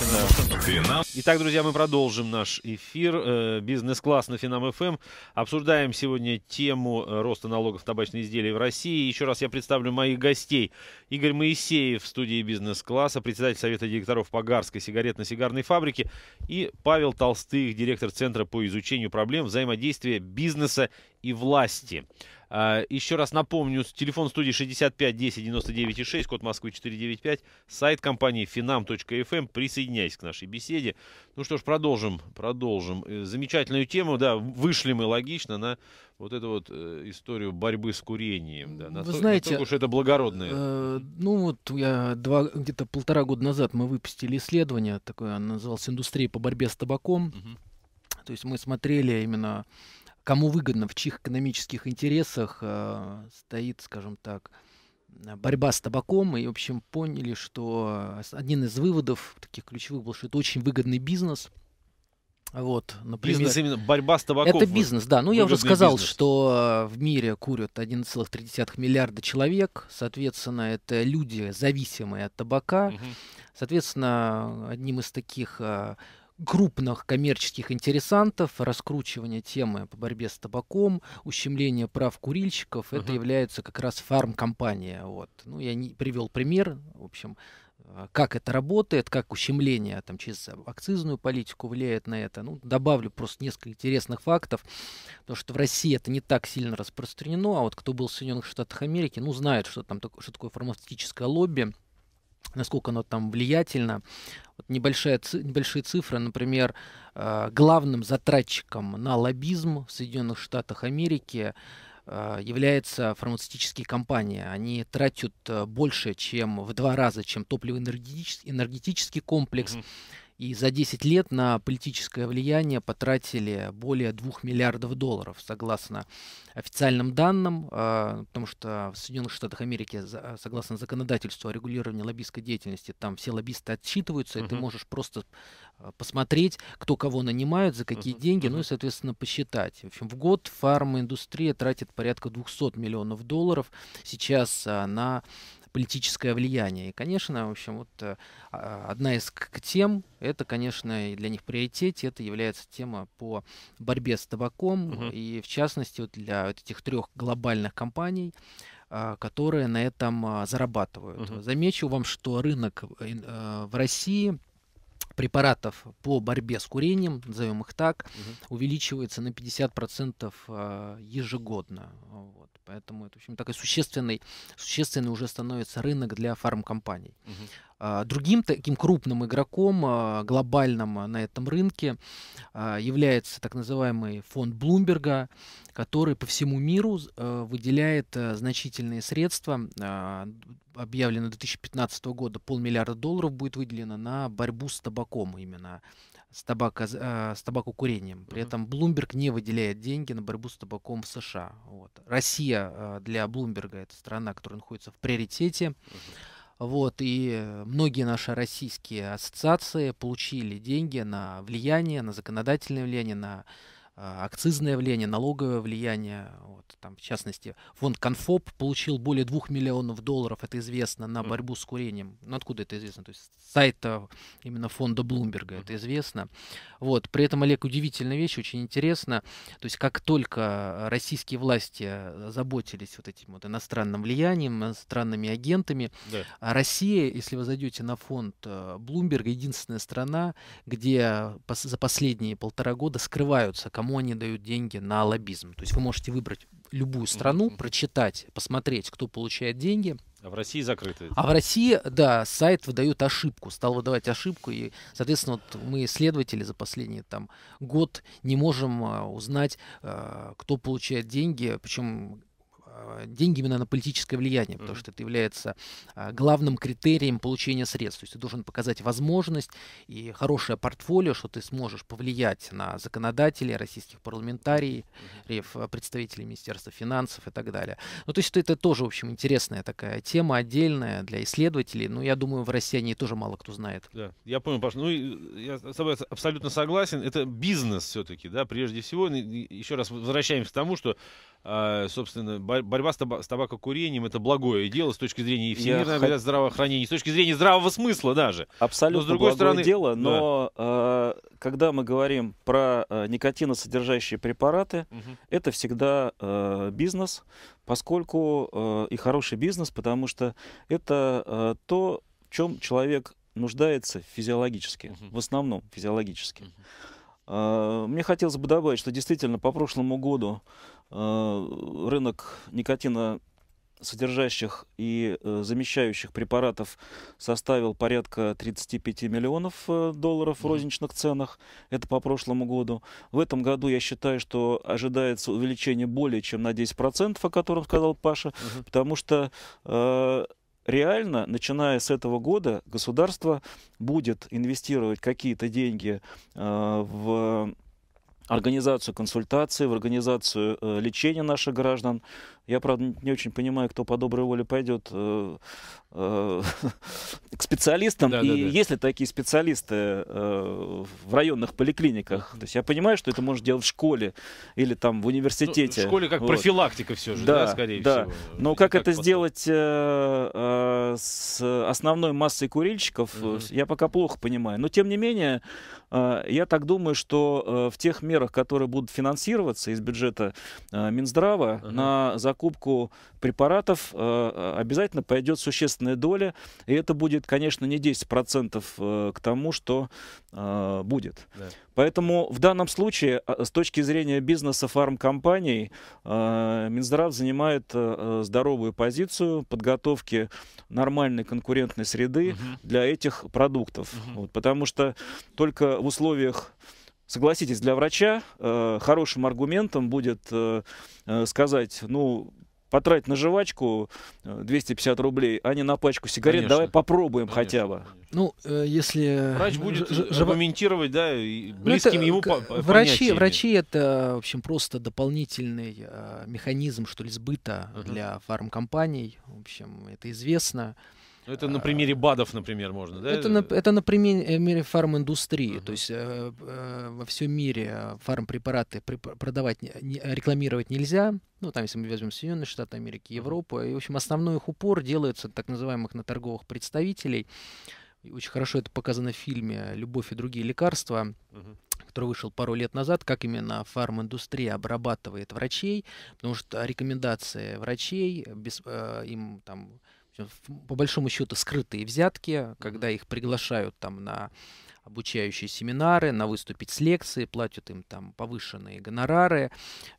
Финам. Да. Итак, друзья, мы продолжим наш эфир. Э, Бизнес-класс на Финам эм. ФМ. Обсуждаем сегодня тему роста налогов табачных изделий в России. Еще раз я представлю моих гостей. Игорь Моисеев в студии бизнес-класса, председатель Совета директоров Погарской сигаретно-сигарной фабрики и Павел Толстых, директор Центра по изучению проблем взаимодействия бизнеса и власти. А, еще раз напомню, телефон студии 65 10 99 6, код Москвы 495, сайт компании finam.fm. Эм. Присоединяйся к нашей беседе. Ну что ж, продолжим, продолжим. Э, замечательную тему, да, вышли мы логично на вот эту вот э, историю борьбы с курением. Да. Настолько, Вы знаете, уж это благородное. Э, ну вот я два, где-то полтора года назад мы выпустили исследование, такое называлось «Индустрия по борьбе с табаком». Угу. То есть мы смотрели именно кому выгодно, в чьих экономических интересах э, стоит, скажем так, э, борьба с табаком. И, в общем, поняли, что э, один из выводов таких ключевых был, что это очень выгодный бизнес. Вот, например, бизнес именно борьба с табаком. Это бизнес, да. Ну, я уже сказал, бизнес. что э, в мире курят 1,3 миллиарда человек. Соответственно, это люди, зависимые от табака. Угу. Соответственно, одним из таких крупных коммерческих интересантов, раскручивание темы по борьбе с табаком, ущемление прав курильщиков, uh-huh. это является как раз фармкомпания. Вот. Ну, я не привел пример, в общем, э, как это работает, как ущемление там, через акцизную политику влияет на это. Ну, добавлю просто несколько интересных фактов, потому что в России это не так сильно распространено, а вот кто был в Соединенных Штатах Америки, ну, знает, что там что такое фармацевтическое лобби, насколько оно там влиятельно небольшая, небольшие цифры. Например, э, главным затратчиком на лоббизм в Соединенных Штатах Америки э, является фармацевтические компании. Они тратят э, больше, чем в два раза, чем топливо-энергетический комплекс. Mm-hmm и за 10 лет на политическое влияние потратили более 2 миллиардов долларов, согласно официальным данным, а, потому что в Соединенных Штатах Америки, согласно законодательству о регулировании лоббистской деятельности, там все лоббисты отсчитываются, uh-huh. и ты можешь просто а, посмотреть, кто кого нанимают, за какие uh-huh. деньги, ну и, соответственно, посчитать. В общем, в год фарма-индустрия тратит порядка 200 миллионов долларов сейчас а, на политическое влияние. И, конечно, в общем, вот э, а, одна из тем, это, конечно, для них приоритет, это является тема по борьбе с табаком, угу. и в частности вот для вот этих трех глобальных компаний, а, которые на этом а, зарабатывают. Угу. Замечу вам, что рынок в э, России препаратов по борьбе с курением, назовем их так, угу. увеличивается на 50% а, ежегодно. Вот. Поэтому это, в общем, такой существенный, существенный уже становится рынок для фармкомпаний. Угу. А, другим таким крупным игроком а, глобальным а, на этом рынке является так называемый фонд Блумберга, который по всему миру э, выделяет э, значительные средства. Объявлено 2015 года полмиллиарда долларов будет выделено на борьбу с табаком именно с, табако, э, с табакокурением. При этом Блумберг не выделяет деньги на борьбу с табаком в США. Вот. Россия для Блумберга это страна, которая находится в приоритете. Uh-huh. Вот, и многие наши российские ассоциации получили деньги на влияние, на законодательное влияние, на а, акцизное влияние, налоговое влияние. Вот, там, в частности, фонд Конфоп получил более 2 миллионов долларов, это известно, на борьбу с курением. Ну, откуда это известно? То есть сайта э, именно фонда Блумберга это известно. Вот. При этом, Олег, удивительная вещь, очень интересно. То есть как только российские власти заботились вот этим вот иностранным влиянием, иностранными агентами, да. А Россия, если вы зайдете на фонд Блумберга, э, единственная страна, где за последние полтора года скрываются кому они дают деньги на лоббизм. То есть вы можете выбрать любую страну, mm-hmm. прочитать, посмотреть, кто получает деньги. А в России закрыто. А в России, да, сайт выдает ошибку, стал выдавать ошибку, и, соответственно, вот мы исследователи за последний там год не можем а, узнать, а, кто получает деньги, причем а, деньги именно на политическое влияние, потому что это является а, главным критерием получения средств. То есть ты должен показать возможность и хорошее портфолио, что ты сможешь повлиять на законодателей, российских парламентариев, а, представителей Министерства финансов и так далее. Ну, то есть это тоже, в общем, интересная такая тема, отдельная для исследователей. Но ну, я думаю, в России они тоже мало кто знает. Да, я понял, Паш. Ну, э, я с тобой абсолютно согласен. Это бизнес все-таки, да, прежде всего. Ну, еще раз возвращаемся к тому, что, собственно, борьба с, таба- с табакокурением это благое дело с точки зрения и всемирного хот... здравоохранения, с точки зрения здравого смысла даже. Абсолютно но, с другой стороны... дело, но да. э, когда мы говорим про э, никотиносодержащие препараты, угу. это всегда э, бизнес, поскольку э, и хороший бизнес, потому что это э, то, в чем человек нуждается физиологически, угу. в основном физиологически. Угу. А, мне хотелось бы добавить, что действительно по прошлому году а, рынок никотина содержащих и э, замещающих препаратов составил порядка 35 миллионов э, долларов в розничных ценах. Это по прошлому году. В этом году я считаю, что ожидается увеличение более чем на 10%, о котором сказал Паша, угу. потому что э, реально, начиная с этого года, государство будет инвестировать какие-то деньги э, в организацию консультации, в организацию э, лечения наших граждан. Я, правда, не очень понимаю, кто по доброй воле пойдет э, э, к специалистам. Да, и да, да. есть ли такие специалисты э, в районных поликлиниках? То есть я понимаю, что это можно делать в школе или там в университете. Ну, в школе как вот. профилактика все же, да, да скорее да. всего. Но как, как это поставить? сделать э, э, с основной массой курильщиков, угу. я пока плохо понимаю. Но тем не менее, э, я так думаю, что э, в тех мерах, которые будут финансироваться из бюджета э, Минздрава угу. на закон закупку препаратов э, э, обязательно пойдет существенная доля, и это будет, конечно, не 10% э, к тому, что будет. Да. Поэтому в данном случае, а, с точки зрения бизнеса фармкомпаний, Минздрав занимает здоровую позицию подготовки нормальной конкурентной среды угу. для этих продуктов. Угу. Вот, потому что только в условиях согласитесь, для врача э, хорошим аргументом будет э, э сказать, ну, потратить на жвачку 250 э, рублей, а не на пачку сигарет. Конечно. Давай попробуем конечно, хотя бы. Конечно. Ну, э, если... Врач будет ж- аргументировать, да, близким ну, это, ему по- врачи, врачи это, в общем, просто дополнительный э, механизм, что ли, сбыта uh-huh. для фармкомпаний. В общем, это известно. Э, ну, это на примере БАДов, например, можно, да? Это на, это на примере фарм-индустрии. Uh-huh. То есть э, э, во всем мире э, фарм-препараты продавать, не, рекламировать нельзя. Ну, там, если мы возьмем Соединенные Штаты Америки, Европу. И, в общем, основной их упор делается так называемых на торговых представителей. очень хорошо это показано в фильме «Любовь и другие лекарства». Uh-huh который вышел пару лет назад, как именно фарм-индустрия обрабатывает врачей, потому что рекомендации врачей, без, э, им там по большому счету скрытые взятки, когда их приглашают там на обучающие семинары, на выступить с лекции, платят им там повышенные гонорары.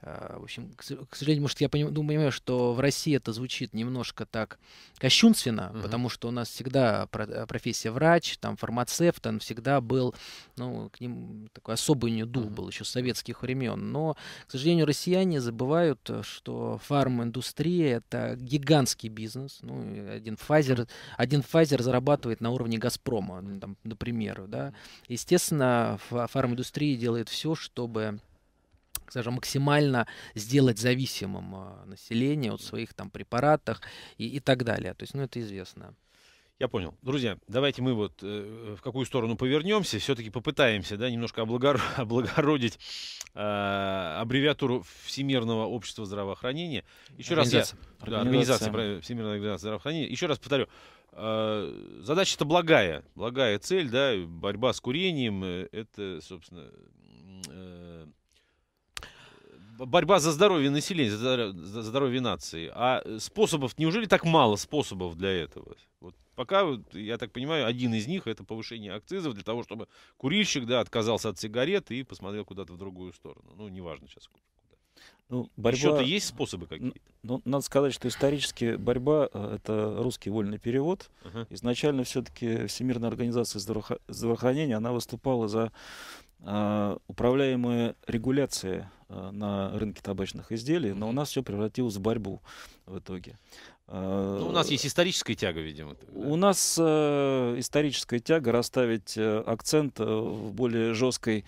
А, в общем, к сожалению, может, я ну, понимаю, что в России это звучит немножко так кощунственно, угу. потому что у нас всегда профессия врач, там фармацевт, он всегда был, ну, к ним такой особый недух угу. был еще с советских времен. Но, к сожалению, россияне забывают, что фарм-индустрия — это гигантский бизнес. Ну, один Pfizer, один Pfizer зарабатывает на уровне Газпрома, ну, там, например, да, Естественно, фарминдустрия делает все, чтобы скажем, максимально сделать зависимым а, население от своих там препаратов и, и так далее. То есть, ну, это известно. Я понял. Друзья, давайте мы вот э, в какую сторону повернемся, все-таки попытаемся, да, немножко облагор... облагородить э, аббревиатуру Всемирного общества здравоохранения. Еще раз я... Да, организация Всемирной организации здравоохранения. Еще раз повторю, Э, задача-то благая, благая цель, да, борьба с курением, э, это, собственно, э, борьба за здоровье населения, за здоровье нации. А способов, неужели так мало способов для этого? Вот пока, я так понимаю, один из них это повышение акцизов для того, чтобы курильщик, да, отказался от сигарет и посмотрел куда-то в другую сторону. Ну, неважно сейчас. Ну, борьба... Еще-то есть способы какие-то? Ну, надо сказать, что исторически борьба э, — это русский вольный перевод. Uh-huh. Изначально все-таки Всемирная организация здраво... здравоохранения, она выступала за э, управляемые регуляции э, на рынке табачных изделий, uh-huh. но у нас все превратилось в борьбу в итоге. Э, ну, у нас есть историческая тяга, видимо. Да? У нас э, историческая тяга расставить э, акцент в более жесткой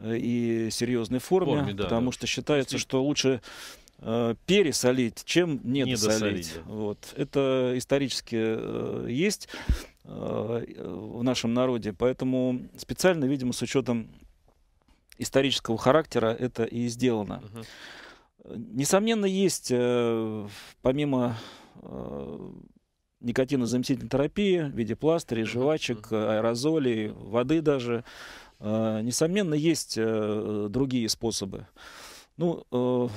Э, и серьезной форме, форме да, потому да. что считается, что лучше э, пересолить, чем недосолить. Не да. вот. Это исторически э, есть э, в нашем народе, поэтому специально, видимо, с учетом исторического характера это и сделано. Угу. Несомненно, есть, э, помимо э, никотинозаместительной терапии в виде пластырей, жвачек, аэрозолей, воды даже, Э, несомненно, есть э, другие способы. Ну, э,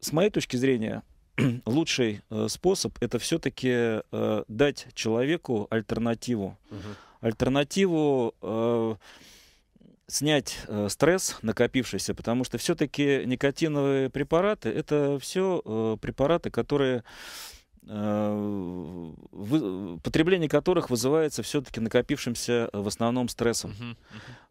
с моей точки зрения, лучший способ это все-таки дать человеку альтернативу. Альтернативу снять стресс накопившийся, потому что все-таки никотиновые препараты это все препараты, которые Э, потребление которых вызывается все-таки накопившимся э, в основном стрессом.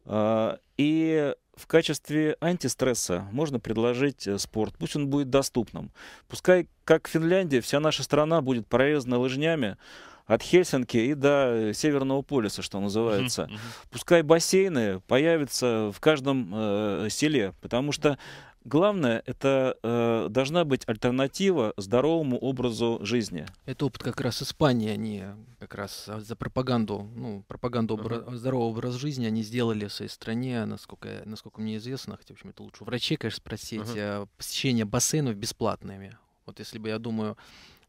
А, и в качестве антистресса можно предложить э, спорт. Пусть он будет доступным. Пускай, как в Финляндии вся наша страна будет прорезана лыжнями от Хельсинки и до Северного полюса, что называется. Пускай бассейны появятся в каждом э, селе, потому что главное, это э, должна быть альтернатива здоровому образу жизни. Это опыт как раз Испании, они как раз за пропаганду, ну, пропаганду uh-huh. обра- здорового образа жизни они сделали в своей стране, насколько, насколько мне известно, хотя, в общем, это лучше врачей, конечно, спросить, uh-huh. посещение бассейнов бесплатными. Вот если бы, я думаю,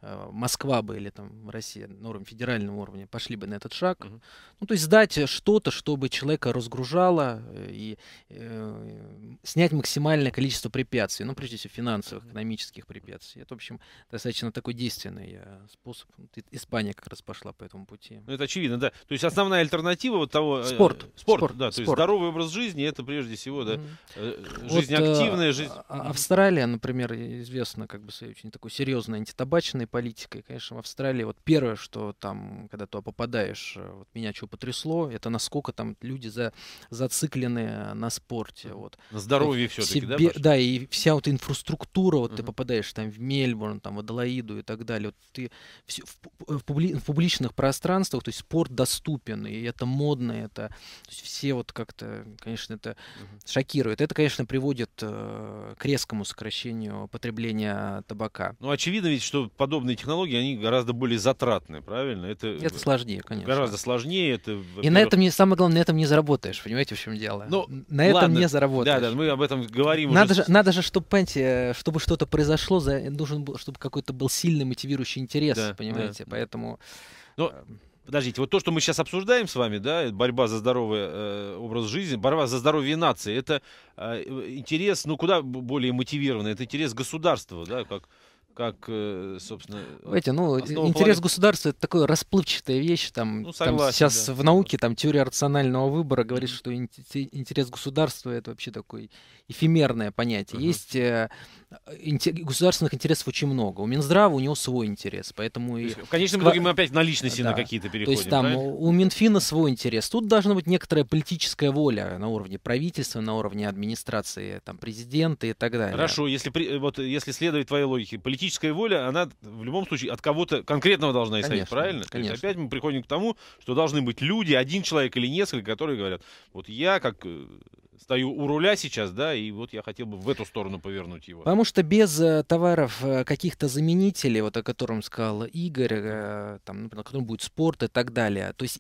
Э, Москва бы или там Россия на уровне федерального уровня пошли бы на этот шаг. Угу. Ну, то есть сдать что-то, чтобы человека разгружало э, и э, снять максимальное количество препятствий, ну, прежде всего финансовых, экономических препятствий. Это, в общем, достаточно такой действенный э, способ. Испания как раз пошла по этому пути. Ну, это очевидно, да. То есть основная альтернатива вот того... Спорт. Спорт, спорт да. Спорт. То есть здоровый образ жизни, это прежде всего, да, mm. жизнь вот, активная, жизнь... А, Австралия, например, известна как бы своей очень такой серьезной антитабачной политикой, конечно, в Австралии, вот первое, что там, когда туда попадаешь, э, вот меня что потрясло, это насколько там люди за, зациклены на спорте. Вот. На здоровье все-таки, да? Паша? Да, и вся вот инфраструктура, вот uh-huh. ты попадаешь там в Мельбурн, там в Аделаиду и так далее, вот ты все, в, э, в, публи, в публичных пространствах, то есть спорт доступен, и это модно, это все вот как-то, конечно, это uh-huh. шокирует. Это, конечно, приводит э, к резкому сокращению потребления табака. Ну, очевидно ведь, что подобное подобные технологии, они гораздо более затратны, правильно? Это, это сложнее, конечно. Гораздо сложнее. Это, и на этом, не, самое главное, на этом не заработаешь, понимаете, в чем дело? Но, ну, на этом ладно, не заработаешь. Да, да, мы об этом говорим. Надо, уже... же, надо же, чтобы, понимаете, чтобы что-то произошло, за, должен был, чтобы какой-то был сильный мотивирующий интерес, да, понимаете, да. поэтому... Но... Ну, э, подождите, вот то, что мы сейчас обсуждаем с вами, да, борьба за здоровый э, образ жизни, борьба за здоровье нации, это э, интерес, ну куда более мотивированный, это интерес государства, да, как как, э, собственно... знаете, ну, интерес государства — это такое расплывчатая вещь. Там, ну, согласен, там сейчас да. в науке там теория рационального выбора говорит, mm-hmm. что интерес государства — это вообще такое эфемерное понятие. Uh-huh. Есть э, государственных интересов очень много. У Минздрава у него свой интерес, поэтому... и... В конечном итоге мы опять на личности да. на какие-то переходим, То есть там правильно? у Минфина свой интерес. Тут должна быть некоторая политическая воля на уровне правительства, на уровне администрации, там, президента и так далее. Хорошо, если, вот, если следовать твоей логике, политическая воля, она в любом случае от кого-то конкретного должна исходить, конечно, правильно? Конечно. опять мы приходим к тому, что должны быть люди, один человек или несколько, которые говорят, вот я как э, стою у руля сейчас, да, и вот я хотел бы в эту сторону повернуть его. Потому что без э, товаров э, каких-то заменителей, вот о котором сказал Игорь, э, там, например, котором будет спорт и так далее, то есть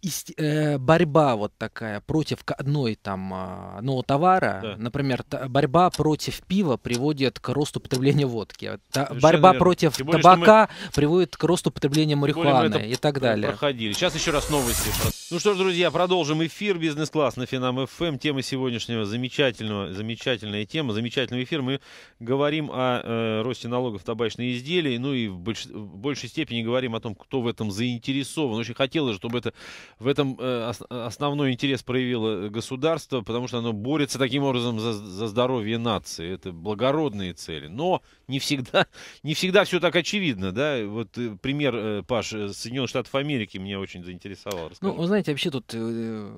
борьба вот такая против одной там а, нового товара, да. например, борьба против пива приводит к росту потребления водки, Совершенно борьба верно. против более, табака мы... приводит к росту потребления марихуаны и так далее. Проходили. Сейчас еще раз новости. Ну что ж, друзья, продолжим эфир бизнес-класс на Финам ФМ. Эм. Тема сегодняшнего замечательного, замечательная тема, замечательный эфир. Мы говорим о э, росте налогов табачных изделий, ну и в, больш, в большей степени говорим о том, кто в этом заинтересован. Очень хотелось, чтобы это, в этом э, основной интерес проявило государство, потому что оно борется таким образом за, за здоровье нации. Это благородные цели. Но не всегда, не всегда все так очевидно. Да? Вот э, пример, э, Паш, э, Соединенных Штатов Америки меня очень заинтересовал. Расскажи. Ну, вы знаете, вообще тут э,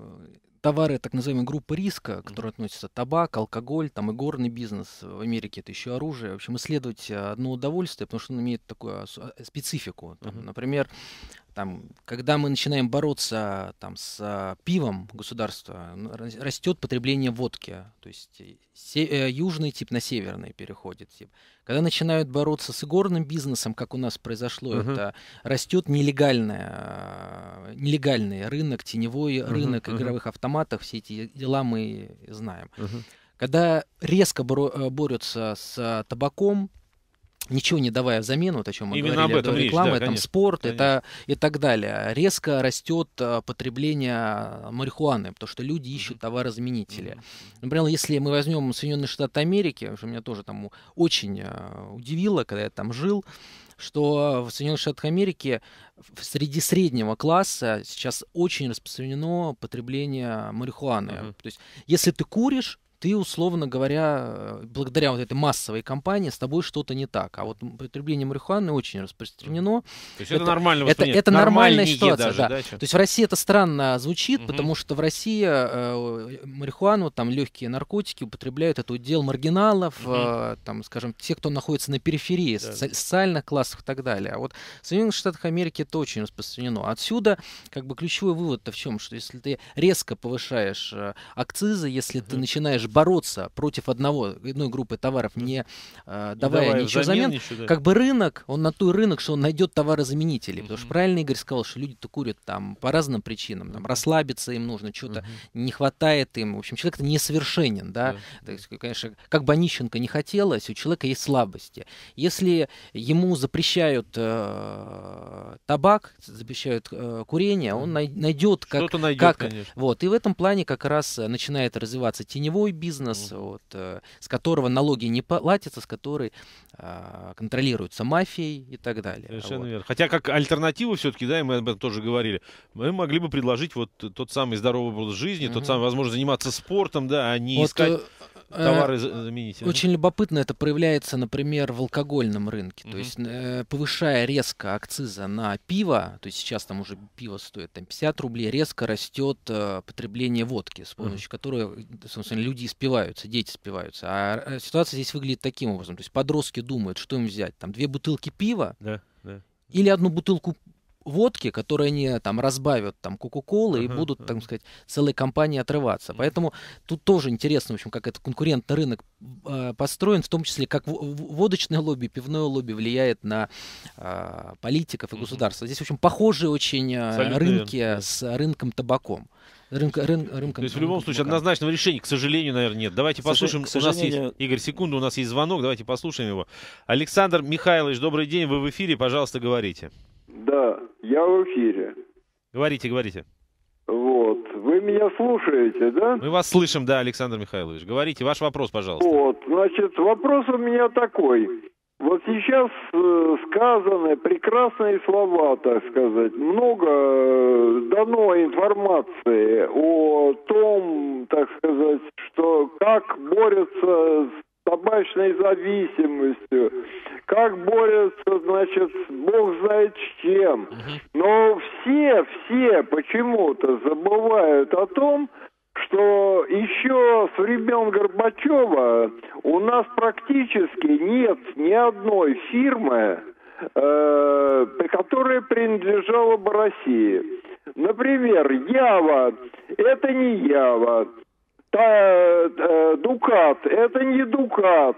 товары так называемой группы риска, которые относятся табак, алкоголь, там и горный бизнес, в Америке это еще оружие. В общем, исследовать одно удовольствие, потому что он имеет такую э, специфику. Там, Например, там, когда мы начинаем бороться там, с а, пивом государства, растет потребление водки. То есть э, се- э, южный тип на северный переходит. Тип. Когда начинают бороться с игорным бизнесом, как у нас произошло, uh-huh. это растет нелегальное, а, нелегальный рынок, теневой uh-huh, рынок uh-huh. игровых автоматов. Все эти дела мы знаем. Uh-huh. Когда резко боро- э, борются с а, табаком, ничего не давая взамен, вот о чем мы Именно говорили, об этом это реклама, да, это конечно, спорт конечно. Это, и так далее. Резко растет э, потребление марихуаны, потому что люди ищут mm-hmm. товарозаменители. Например, если мы возьмем Соединенные Штаты Америки, что меня тоже там очень э, удивило, когда я там жил, что в Соединенных Штатах Америки среди среднего класса сейчас очень распространено потребление марихуаны. Uh-huh. То есть, если ты куришь, ты, условно говоря, э, благодаря вот этой массовой кампании с тобой что-то не так. А вот потребление марихуаны очень распространено. То есть это, это нормально. Это, это нормальная ситуация. Даже, да. Да, То есть в России это странно звучит, угу. потому что в России э, марихуану, там легкие наркотики употребляют это удел маргиналов, угу. э, там, скажем, те, кто находится на периферии, да. соци социальных классах и так далее. А вот в Соединенных Штатах Америки это очень распространено. Отсюда как бы ключевой вывод-то в чем, что если ты резко повышаешь э, акцизы, если угу. ты начинаешь бороться против одного, одной группы товаров, не э, давая, давая ничего взамен, ничего, да. как бы рынок, он на той рынок, что он найдет товарозаменителей. Mm-hmm. Потому что правильно Игорь сказал, что люди-то курят там по разным причинам, там расслабиться им нужно, что-то mm-hmm. не хватает им. В общем, человек-то несовершенен, да. Mm-hmm. Так, конечно, как бы Онищенко не хотелось, у человека есть слабости. Если ему запрещают э, табак, запрещают э, курение, он най- найдет, как, найдет, как конечно. вот. И в этом плане как раз начинает развиваться теневой бизнес, mm вот, э, с которого налоги не платятся, с которой а, контролируются мафией и так далее. Совершенно вот. верно. Хотя как альтернативу все-таки, да, и мы об этом тоже говорили, мы могли бы предложить вот тот самый здоровый образ жизни, mm-hmm. тот самый, возможно, заниматься спортом, да, а не вот, искать э, э, товары заменить. А? Очень любопытно это проявляется, например, в алкогольном рынке. Угу. То есть э, повышая резко акциза на пиво, то есть сейчас там уже пиво стоит там, 50 рублей, резко растет э, потребление водки, с помощью угу. которой собственно, люди спиваются, дети спиваются. А э, ситуация здесь выглядит таким образом. То есть подростки думают, что им взять. Там две бутылки пива да, да. или одну бутылку водки, которые они там разбавят там кока-колы uh-huh, и будут, uh-huh. так сказать, целой компании отрываться. Uh-huh. Поэтому тут тоже интересно, в общем, как этот конкурентный рынок э, построен, в том числе как водочное лобби, пивное лобби влияет на э, политиков и uh-huh. государство. Здесь, в общем, похожие очень а, Абсолютно рынки верно. с рынком табаком. Рынка, рын, рынка, То есть в любом случае табака. однозначного решения, к сожалению, наверное, нет. Давайте послушаем. К у нас есть, Игорь, секунду, у нас есть звонок, давайте послушаем его. Александр Михайлович, добрый день, вы в эфире, пожалуйста, говорите. Да, я в эфире. Говорите, говорите. Вот. Вы меня слушаете, да? Мы вас слышим, да, Александр Михайлович. Говорите, ваш вопрос, пожалуйста. Вот, значит, вопрос у меня такой. Вот сейчас э, сказаны прекрасные слова, так сказать. Много э, дано информации о том, так сказать, что как борются с табачной зависимостью, как борются, значит, бог знает с чем. Но все, все почему-то забывают о том, что еще с времен Горбачева у нас практически нет ни одной фирмы, э, которая принадлежала бы России. Например, Ява – это не Ява та, э, Дукат. Это не Дукат.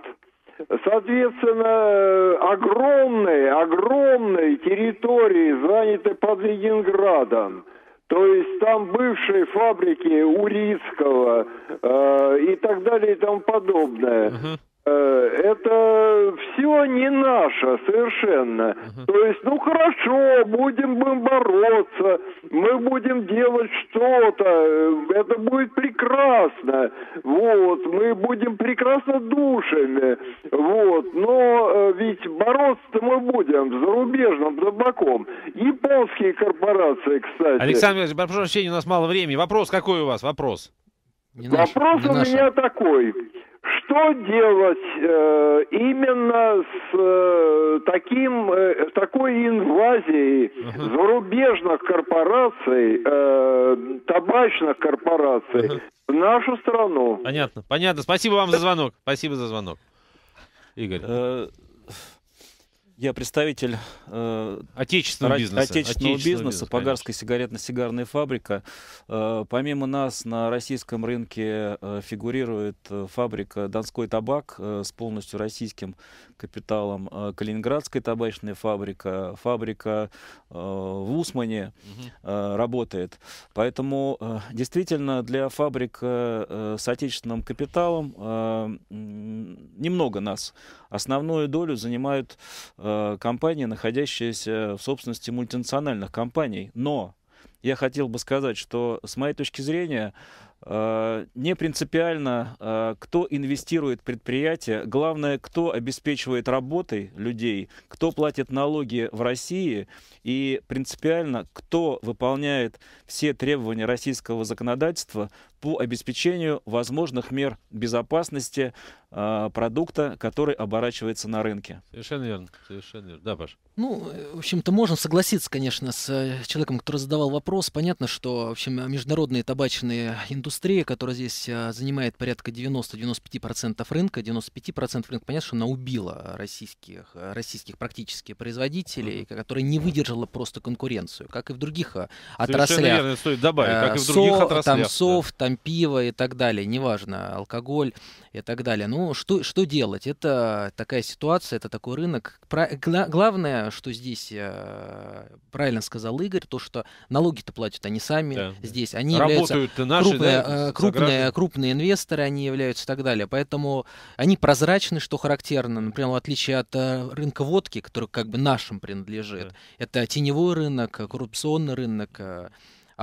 Соответственно, э, огромные, огромные территории заняты под Ленинградом. То есть там бывшие фабрики Урицкого э, и так далее и тому подобное. Uh-huh это все не наше совершенно. Uh-huh. То есть, ну хорошо, будем мы бороться, мы будем делать что-то, э, это будет прекрасно, вот, мы будем прекрасно душами, вот, но э, ведь бороться мы будем с зарубежным табаком. Японские корпорации, кстати. Александр Ильич, прошу прощения, у нас мало времени. Вопрос какой у вас? Вопрос. Не Вопрос не у наша. меня такой что делать э, именно с э, таким, э, такой инвазией uh-huh. зарубежных корпораций, табачных корпораций uh-huh. в нашу страну? Понятно, понятно. Спасибо вам за звонок. Спасибо за звонок. Игорь. Я представитель э, отечественного, бизнеса. отечественного, бизнеса, Погарская сигаретно-сигарная фабрика. Э, помимо нас на российском рынке э, фигурирует э, фабрика «Донской табак» э, с полностью российским капиталом, э, Калининградская табачная фабрика, фабрика э, в Усмане э, работает. Поэтому э, действительно для фабрик э, э с отечественным капиталом э, немного нас. Основную долю занимают э, Э, компания, находящаяся в собственности мультинациональных компаний. Но я хотел бы сказать, что с моей точки зрения э, не принципиально, э, кто инвестирует в предприятие, главное, кто обеспечивает работой людей, кто платит налоги в России и принципиально, кто выполняет все требования российского законодательства по обеспечению возможных мер безопасности э, продукта, который оборачивается на рынке. Совершенно верно, совершенно верно. Да, Паш? Ну, в общем-то, можно согласиться, конечно, с э, человеком, который задавал вопрос. Понятно, что, в общем, международная табачная индустрия, которая здесь э, занимает порядка 90-95% рынка, 95% рынка, понятно, что она убила российских, э, российских практически производителей, mm-hmm. которая не выдержала просто конкуренцию, как и в других отраслях. Совершенно верно, стоит добавить, как и в других отраслях. Там софт, да. там там пиво и так далее, неважно, алкоголь и так далее. Ну, что, что делать? Это такая ситуация, это такой рынок. Про, главное, что здесь, э, правильно сказал Игорь, то, что налоги-то платят они сами да. здесь. Они Работают являются наши, крупные, э, да, крупные, крупные инвесторы, они являются и так далее. Поэтому они прозрачны, что характерно. Например, в отличие от э, рынка водки, который как бы нашим принадлежит. Да. Это теневой рынок, коррупционный рынок,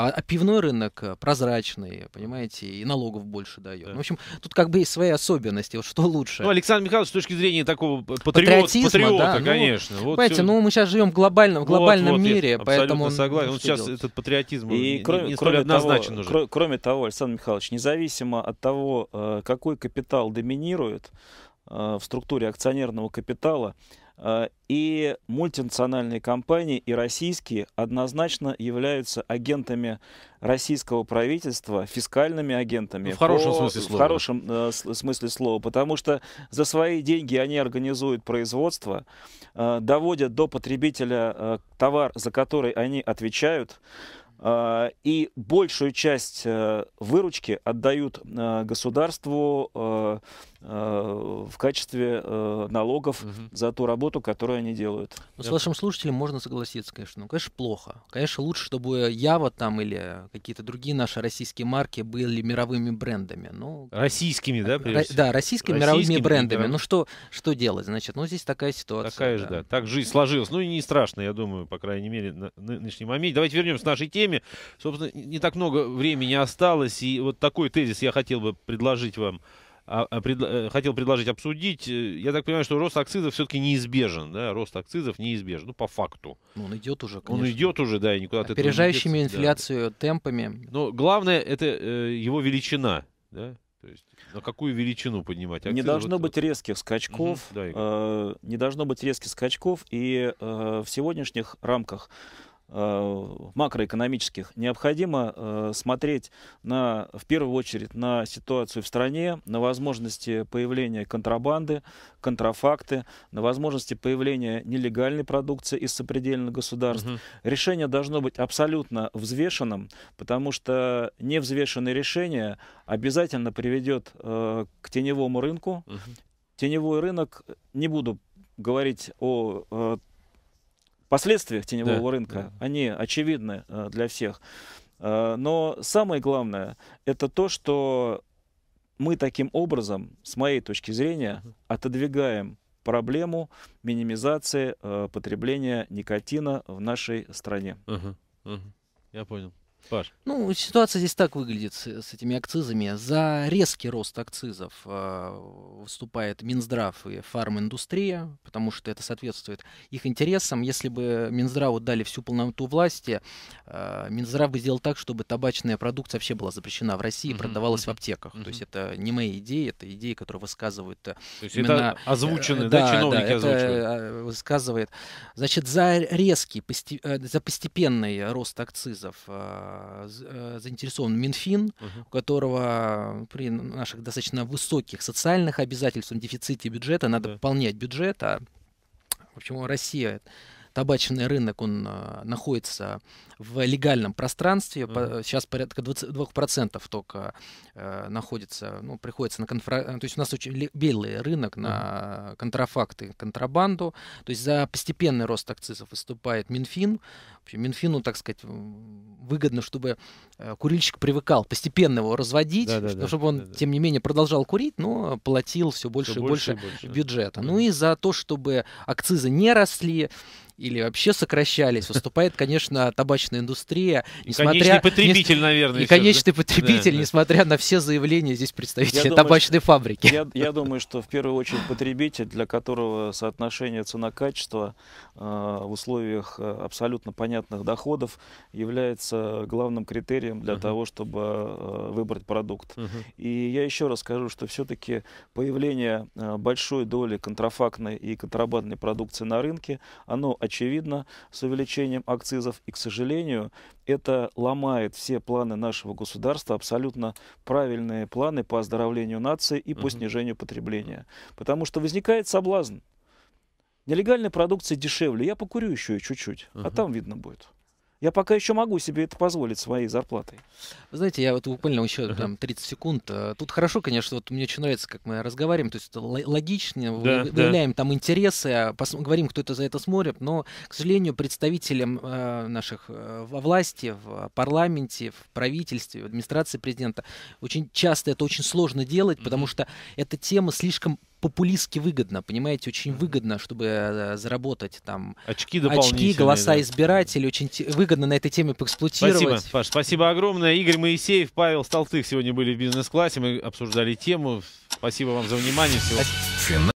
а, а пивной рынок э, прозрачный, понимаете, и налогов больше дает. Да. Ну, в общем, тут как бы есть свои особенности. Вот что лучше. Ну, Александр Михайлович, с точки зрения такого патриот, патриота, да, ну, конечно. Ну, вот понимаете, все... ну мы сейчас живем в глобальном, в глобальном вот, вот, мире, поэтому... Он, согласен. Он сейчас делать. этот патриотизм и не, кроме, не столь кроме однозначен того, уже. Кроме, кроме того, Александр Михайлович, независимо от того, э, какой капитал доминирует э, в структуре акционерного капитала, Э, и мультинациональные компании, и российские однозначно являются агентами российского правительства, фискальными агентами. Ну, в хорошем по, смысле слова. В хорошем э, э, смысле слова, потому что за свои деньги они организуют производство, э, доводят до потребителя э, товар, за который они отвечают, э, и большую часть выручки отдают государству, Э, в качестве э, налогов угу. за ту работу, которую они делают. Ну, с вашим слушателем можно согласиться, конечно. Ну, конечно, плохо. Конечно, лучше, чтобы Ява там или какие-то другие наши российские марки были мировыми брендами. Ну, российскими, да? Р- да, российскими, российскими мировыми брендами. Да. Ну, что, что делать? Значит, ну, здесь такая ситуация. Такая же, да. Так жизнь сложилась. Ну, и не страшно, я думаю, по крайней мере, на нынешний момент. Давайте вернемся к нашей теме. Собственно, не так много времени осталось, и вот такой тезис я хотел бы предложить вам. А, а, э, хотел предложить обсудить. Э, я так понимаю, что рост акцизов все-таки неизбежен, да? Рост акцизов неизбежен, ну, по факту. Ну, он идет уже, конечно. Он идет уже, да, и никуда от Опережающими этого не деться, инфляцию да. темпами. Но главное, это э, его величина, да? То есть на какую величину поднимать? Акцизы не должно вот, быть вот. резких скачков. Угу, да, э, не должно быть резких скачков. И э, в сегодняшних рамках Э, макроэкономических, необходимо э, смотреть на, в первую очередь на ситуацию в стране, на возможности появления контрабанды, контрафакты, на возможности появления нелегальной продукции из сопредельных государств. Угу. Решение должно быть абсолютно взвешенным, потому что невзвешенное решение обязательно приведет э, к теневому рынку. Угу. Теневой рынок, не буду говорить о последствиях теневого да, рынка. Да. Они очевидны э, для всех. Э, но самое главное это то, что мы таким образом, с моей точки зрения, отодвигаем проблему минимизации э, потребления никотина в нашей стране. Uh-huh, uh-huh. Я понял. Паш. Ну, ситуация здесь так выглядит с, с этими акцизами. За резкий рост акцизов э, выступает Минздрав и фарминдустрия, потому что это соответствует их интересам. Если бы Минздраву дали всю полноту власти, э, Минздрав бы сделал так, чтобы табачная продукция вообще была запрещена в России и угу, продавалась угу, в аптеках. Угу. То есть это не мои идеи, это идеи, которые высказывают... Э, То есть именно, это озвученные, э, да, да, чиновники да, озвучивают. Э, высказывает. Значит, за резкий, постеп, э, за постепенный рост акцизов э, а, э, заинтересован Минфин, угу. у которого при наших достаточно высоких социальных обязательствах, дефиците бюджета надо да. пополнять бюджет, а почему Россия табачный рынок, он э, находится в легальном пространстве. Mm-hmm. Сейчас порядка 22% только э, находится, ну, приходится на конфра... Э, то есть у нас очень белый рынок на mm-hmm. контрафакты, контрабанду. То есть за постепенный рост акцизов выступает Минфин. Минфину, так сказать, выгодно, чтобы курильщик привыкал постепенно его разводить, да, да, чтобы, да, чтобы он, да, да. тем не менее, продолжал курить, но платил все больше все и больше, больше бюджета. Да. Ну и за то, чтобы акцизы не росли, или вообще сокращались, выступает, конечно, табачная индустрия. Несмотря... И конечный потребитель, наверное. И конечный все, потребитель, да, несмотря да. на все заявления здесь представителей я табачной думаю, фабрики. Я, я думаю, что в первую очередь потребитель, для которого соотношение цена-качество э, в условиях э, абсолютно понятных доходов является главным критерием для uh-huh. того, чтобы э, выбрать продукт. Uh-huh. И я еще раз скажу, что все-таки появление э, большой доли контрафактной и контрабандной продукции на рынке, оно очевидно, с увеличением акцизов. И, к сожалению, это ломает все планы нашего государства, абсолютно правильные планы по оздоровлению нации и по угу. снижению потребления. Потому что возникает соблазн. Нелегальная продукция дешевле. Я покурю еще и чуть-чуть, угу. а там видно будет. Я пока еще могу себе это позволить своей зарплатой. Вы знаете, я вот буквально еще uh-huh. там 30 секунд. Э, тут хорошо, конечно, вот мне очень нравится, как мы разговариваем, то есть это логично, да, выявляем да. там интересы, а говорим, кто это за это смотрит, но, к сожалению, представителям э, наших э, во власти, в парламенте, в правительстве, в администрации президента очень часто это очень сложно делать, uh-huh. потому что эта тема слишком популистски выгодно, понимаете, очень выгодно, чтобы э, заработать там очки, очки голоса да. избирателей, очень выгодно на этой теме поэксплуатировать. Спасибо, Паш, спасибо огромное. Игорь Моисеев, Павел Столтых сегодня были в бизнес-классе, мы обсуждали тему. Спасибо вам за внимание. Всего.